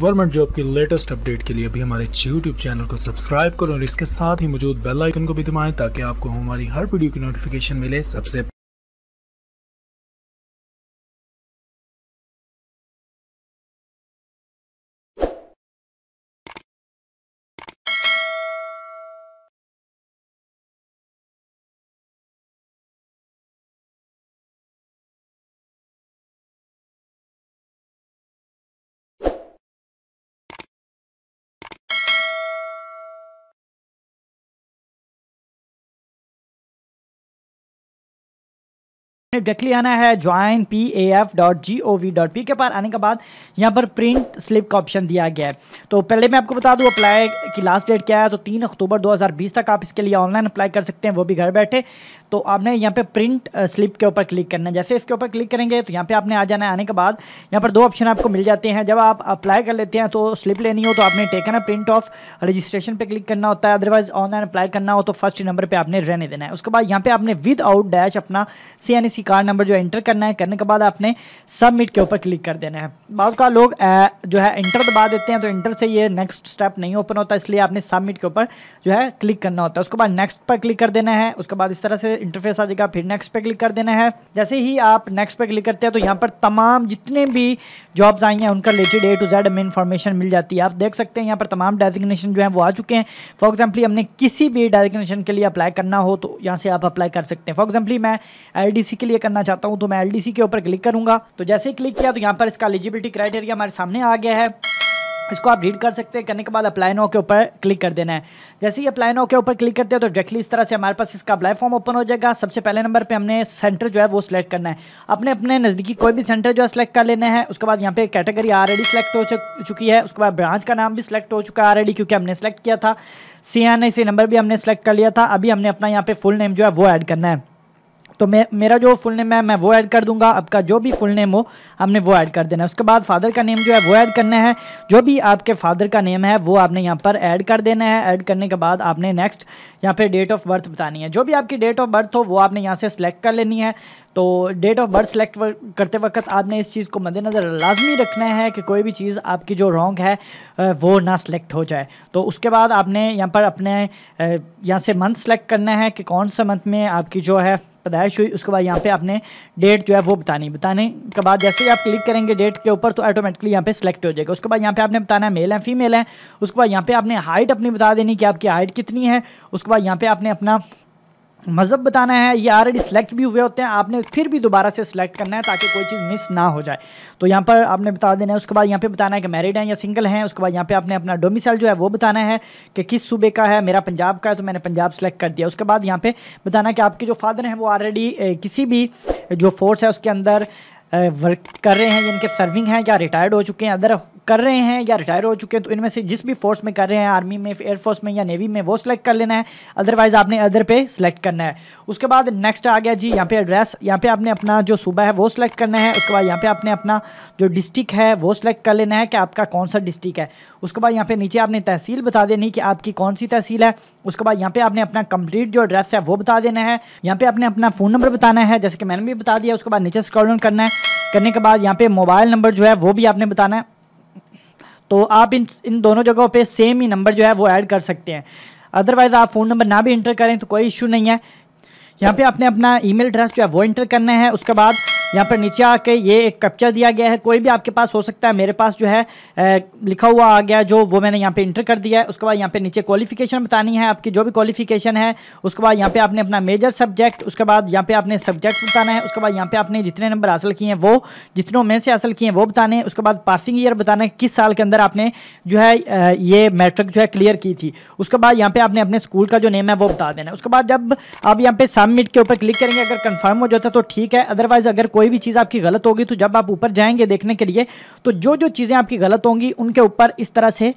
government job की latest update के लिए भी हमारे यूट्यूब चैनल को सब्सक्राइब करें और इसके साथ ही मौजूद बेल आइकन को भी दबाएं ताकि आपको हमारी हर वीडियो की नोटिफिकेशन मिले सबसे डायरेक्टली आना है join P A F dot G O V dot P K पास आने के बाद यहाँ पर प्रिंट स्लिप का ऑप्शन दिया गया है तो पहले मैं आपको बता दूँ अप्लाई की लास्ट डेट क्या है तो तीन अक्टूबर 2020 तक आप इसके लिए ऑनलाइन अप्लाई कर सकते हैं वो भी घर बैठे तो आपने यहाँ पे प्रिंट स्लिप के ऊपर क्लिक करना है जैसे इसके ऊपर क्लिक करेंगे तो यहाँ पे आपने आ जाना है आने के बाद यहाँ पर दो ऑप्शन आपको मिल जाते हैं जब आप अप्लाई कर लेते हैं तो स्लिप लेनी हो तो आपने टेकन है प्रिंट ऑफ रजिस्ट्रेशन पे क्लिक करना होता है अदरवाइज ऑनलाइन अप्लाई करना हो तो फर्स्ट नंबर पर आपने रहने देना है उसके बाद यहाँ पर आपने विद आउट डैश अपना सी कार्ड नंबर जो एंटर करना है करने के बाद आपने सबमिट के ऊपर क्लिक कर देना है बहुत का लोग जो है इंटर दबा देते हैं तो इंटर से ये नेक्स्ट स्टेप नहीं ओपन होता इसलिए आपने सबमिट के ऊपर जो है क्लिक करना होता है उसके बाद नेक्स्ट पर क्लिक कर देना है उसके बाद इस तरह से इंटरफेस आ जाएगा फिर नेक्स्ट पर क्लिक कर देना है जैसे ही आप नेक्स्ट पर क्लिक करते हैं तो यहाँ पर तमाम जितने भी जॉब्स आई हैं उनका रिलेटेड ए टू जेड हमें इन्फॉर्मेशन मिल जाती है आप देख सकते हैं यहाँ पर तमाम डेजिग्नेशन जो है वो आ चुके हैं फॉर एग्जाम्पली हमने किसी भी डेजिग्नेशन के लिए अप्लाई करना हो तो यहाँ से आप अप्लाई कर सकते हैं फॉर एग्जाम्पली मैं एल के लिए लिए करना चाहता हूँ तो मैं एल के ऊपर क्लिक करूंगा तो जैसे ही क्लिक किया तो यहाँ पर इसका एलिजिबिलिटी क्राइटेरिया हमारे सामने आ गया है इसको आप रीड कर सकते हैं करने के बाद अप्लाई नाउ के ऊपर क्लिक कर देना है जैसे ही अप्लाई नाउ के ऊपर क्लिक करते हैं तो डायरेक्टली इस तरह से हमारे पास इसका अप्लाई फॉर्म ओपन हो जाएगा सबसे पहले नंबर पे हमने सेंटर जो है वो सिलेक्ट करना है अपने अपने नज़दीकी कोई भी सेंटर जो है सिलेक्ट कर लेना है उसके बाद यहाँ पे कैटेगरी ऑलरेडी सिलेक्ट हो चुकी है उसके बाद ब्रांच का नाम भी सिलेक्ट हो चुका है ऑलरेडी क्योंकि हमने सेलेक्ट किया था सी एन आई सी नंबर भी हमने सेलेक्ट कर लिया था अभी हमने अपना यहाँ पे फुल नेम जो है वो ऐड करना है तो मे, मेरा जो फुल नेम है मैं वो ऐड कर दूंगा आपका जो भी फुल नेम हो हमने वो ऐड कर देना है उसके बाद फादर का नेम जो है वो ऐड करना है जो भी आपके फादर का नेम है वो आपने यहाँ पर ऐड कर देना है ऐड करने के बाद आपने नेक्स्ट यहाँ पर डेट ऑफ बर्थ बतानी है जो भी आपकी डेट ऑफ बर्थ हो वो आपने यहाँ से सिलेक्ट कर लेनी है तो डेट ऑफ बर्थ सेलेक्ट करते वक्त आपने इस चीज़ को मद्देनज़र लाजमी रखना है कि कोई भी चीज़ आपकी जो रॉन्ग है वो ना सिलेक्ट हो जाए तो उसके बाद आपने यहाँ पर अपने यहाँ से मंथ सेलेक्ट करना है कि कौन सा मंथ में आपकी जो है पैदाइश हुई उसके बाद यहाँ पे आपने डेट जो है वो बतानी बताने के बाद जैसे ही आप क्लिक करेंगे डेट के ऊपर तो ऑटोमेटिकली यहाँ पे सिलेक्ट हो जाएगा उसके बाद यहाँ पे आपने बताना है मेल है फीमेल है उसके बाद यहाँ पे आपने हाइट अपनी बता देनी कि आपकी हाइट कितनी है उसके बाद यहाँ पे आपने अपना मज़हब बताना है ये ऑलरेडी सेलेक्ट भी हुए होते हैं आपने फिर भी दोबारा से सिलेक्ट करना है ताकि कोई चीज़ मिस ना हो जाए तो यहाँ पर आपने बता देना है उसके बाद यहाँ पे बताना है कि मैरिड हैं या सिंगल हैं उसके बाद यहाँ पे आपने अपना डोमिसाइल जो है वो बताना है कि किस सूबे का है मेरा पंजाब का है तो मैंने पंजाब सेलेक्ट कर दिया उसके बाद यहाँ पर बताना कि आपके जो फादर हैं वो ऑलरेडी किसी भी जो फोर्स है उसके अंदर वर्क कर रहे हैं जिनके सर्विंग हैं या रिटायर्ड हो चुके हैं अदर कर रहे हैं या रिटायर हो चुके हैं तो इनमें से जिस भी फोर्स में कर रहे हैं आर्मी में एयरफोर्स में या नेवी में वो सिलेक्ट कर लेना है अदरवाइज़ आपने अदर पे सिलेक्ट करना है उसके बाद नेक्स्ट आ गया जी यहाँ पे एड्रेस यहाँ पे आपने अपना जो सूबा है वो सिलेक्ट करना है उसके बाद यहाँ पे आपने अपना जो डिस्ट्रिक्ट है वो सिलेक्ट कर लेना है कि आपका कौन सा डिस्ट्रिक्ट है उसके बाद यहाँ पे नीचे आपने तहसील बता देनी कि आपकी कौन सी तहसील है उसके बाद यहाँ पे आपने अपना कंप्लीट जो एड्रेस है वो बता देना है यहाँ पे आपने अपना फ़ोन नंबर बताना है जैसे कि मैंने भी बता दिया उसके बाद नीचे स्क्रॉल डाउन करना है करने के बाद यहाँ पे मोबाइल नंबर जो है वो भी आपने बताना है तो आप इन इन दोनों जगहों पे सेम ही नंबर जो है वो ऐड कर सकते हैं अदरवाइज़ आप फ़ोन नंबर ना भी इंटर करें तो कोई इशू नहीं है यहाँ पे आपने अपना ई एड्रेस जो है वो इंटर करना है उसके बाद यहाँ पर नीचे आके ये एक कैप्चर दिया गया है कोई भी आपके पास हो सकता है मेरे पास जो है ए, लिखा हुआ आ गया जो वो मैंने यहाँ पे इंटर कर दिया है उसके बाद यहाँ पे नीचे क्वालिफिकेशन बतानी है आपकी जो भी क्वालिफिकेशन है उसके बाद यहाँ पे आपने अपना मेजर सब्जेक्ट उसके बाद यहाँ पे आपने सब्जेक्ट बताना है उसके बाद यहाँ पे आपने जितने नंबर हासिल किए हैं वो जितनों में से हासिल किए हैं वो बताने हैं उसके बाद पासिंग ईयर बताना है किस साल के अंदर आपने जो है ये मैट्रिक जो है क्लियर की थी उसके बाद यहाँ पे आपने अपने स्कूल का जो नेम है वो बता देना है उसके बाद जब आप यहाँ पे सबमिट के ऊपर क्लिक करेंगे अगर कन्फर्म हो जाता है तो ठीक है अदरवाइज अगर कोई कोई भी चीज़ आपकी गलत होगी तो जब आप ऊपर जाएंगे देखने के लिए तो जो जो चीज़ें आपकी गलत होंगी उनके ऊपर इस तरह से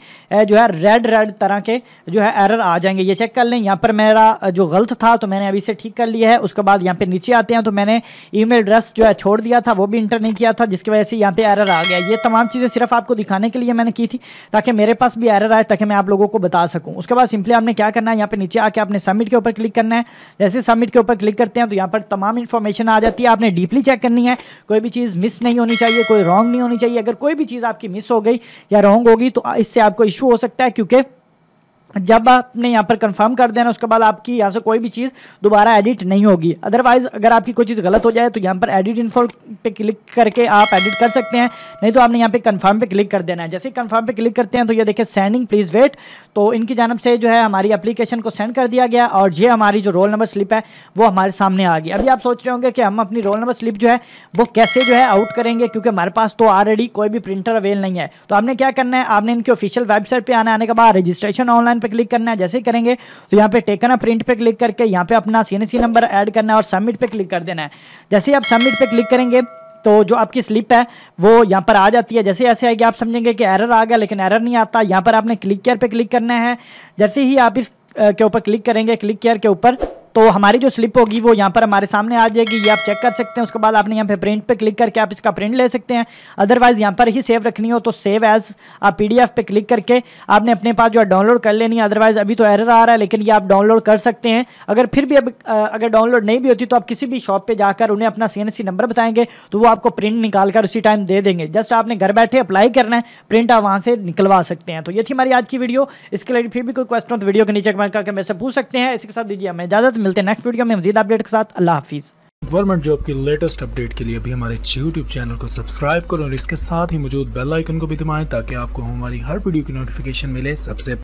जो है रेड रेड तरह के जो है एरर आ जाएंगे ये चेक कर लें यहाँ पर मेरा जो गलत था तो मैंने अभी से ठीक कर लिया है उसके बाद यहाँ पर नीचे आते हैं तो मैंने ई एड्रेस जो है छोड़ दिया था वो भी इंटर नहीं किया था जिसकी वजह से यहाँ पर एरर आ गया ये तमाम चीज़ें सिर्फ आपको दिखाने के लिए मैंने की थी ताकि मेरे पास भी एरर आए ताकि मैं आप लोगों को बता सकूँ उसके बाद सिंपली आपने क्या करना है यहाँ पर नीचे आके आपने सबमिट के ऊपर क्लिक करना है जैसे सबमिट के ऊपर क्लिक करते हैं तो यहाँ पर तमाम इन्फॉर्मेशन आ जाती है आपने डीपली चेक करना करनी है कोई भी चीज़ मिस नहीं होनी चाहिए कोई रॉन्ग नहीं होनी चाहिए अगर कोई भी चीज़ आपकी मिस हो गई या रॉन्ग होगी तो इससे आपको इशू हो सकता है क्योंकि जब आपने यहाँ पर कंफर्म कर देना उसके बाद आपकी यहाँ से कोई भी चीज़ दोबारा एडिट नहीं होगी अदरवाइज़ अगर आपकी कोई चीज़ गलत हो जाए तो यहाँ पर एडिट इन पे क्लिक करके आप एडिट कर सकते हैं नहीं तो आपने यहाँ पे कंफर्म पे क्लिक कर देना है जैसे ही कंफर्म पे क्लिक करते हैं तो ये देखिए सेंडिंग प्लीज़ वेट तो इनकी जानब से जो है हमारी अप्लीकेशन को सेंड कर दिया गया और ये हमारी जो रोल नंबर स्लिप है वो हमारे सामने आ गई अभी आप सोच रहे होंगे कि हम अपनी रोल नंबर स्लिप जो है वो कैसे जो है आउट करेंगे क्योंकि हमारे पास तो ऑलरेडी कोई भी प्रिंटर अवेल नहीं है तो आपने क्या करना है आपने इनकी ऑफिशियल वेबसाइट पर आने आने के बाद रजिस्ट्रेशन ऑनलाइन पे क्लिक करना है जैसे ही करेंगे तो यहाँ पे टेकन अ प्रिंट पे क्लिक करके यहाँ पे अपना सी नंबर ऐड करना है और सबमिट पे क्लिक कर देना है जैसे ही आप सबमिट पे क्लिक करेंगे तो जो आपकी स्लिप है वो यहाँ पर आ जाती है जैसे ऐसे है कि आप समझेंगे कि एरर आ गया लेकिन एरर नहीं आता यहाँ पर आपने क्लिक केयर पे क्लिक करना है जैसे ही आप इस के ऊपर क्लिक करेंगे क्लिक केयर के ऊपर तो हमारी जो स्लिप होगी वो यहाँ पर हमारे सामने आ जाएगी ये आप चेक कर सकते हैं उसके बाद आपने यहाँ पे प्रिंट पे क्लिक करके आप इसका प्रिंट ले सकते हैं अदरवाइज यहाँ पर ही सेव रखनी हो तो सेव एज आप पी पे क्लिक करके आपने अपने पास जो है डाउनलोड कर लेनी है अदरवाइज अभी तो एरर आ रहा है लेकिन ये आप डाउनलोड कर सकते हैं अगर फिर भी अगर डाउनलोड नहीं भी होती तो आप किसी भी शॉप पर जाकर उन्हें अपना सी नंबर बताएंगे तो वो आपको प्रिंट निकाल कर उसी टाइम दे देंगे जस्ट आपने घर बैठे अप्लाई करना है प्रिंट आप वहाँ से निकलवा सकते हैं तो ये थी हमारी आज की वीडियो इसके लिए फिर भी कोई क्वेश्चन हो तो वीडियो के नीचे कमेंट करके मेरे से पूछ सकते हैं इसके साथ दीजिए हमें इजाजत मिलते हैं नेक्स्ट वीडियो में मजीद अपडेट के साथ अल्लाह हाफिज़ गवर्नमेंट जॉब की लेटेस्ट अपडेट के लिए भी हमारे यूट्यूब चैनल को सब्सक्राइब करो और इसके साथ ही मौजूद बेल आइकन को भी दबाएं ताकि आपको हमारी हर वीडियो की नोटिफिकेशन मिले सबसे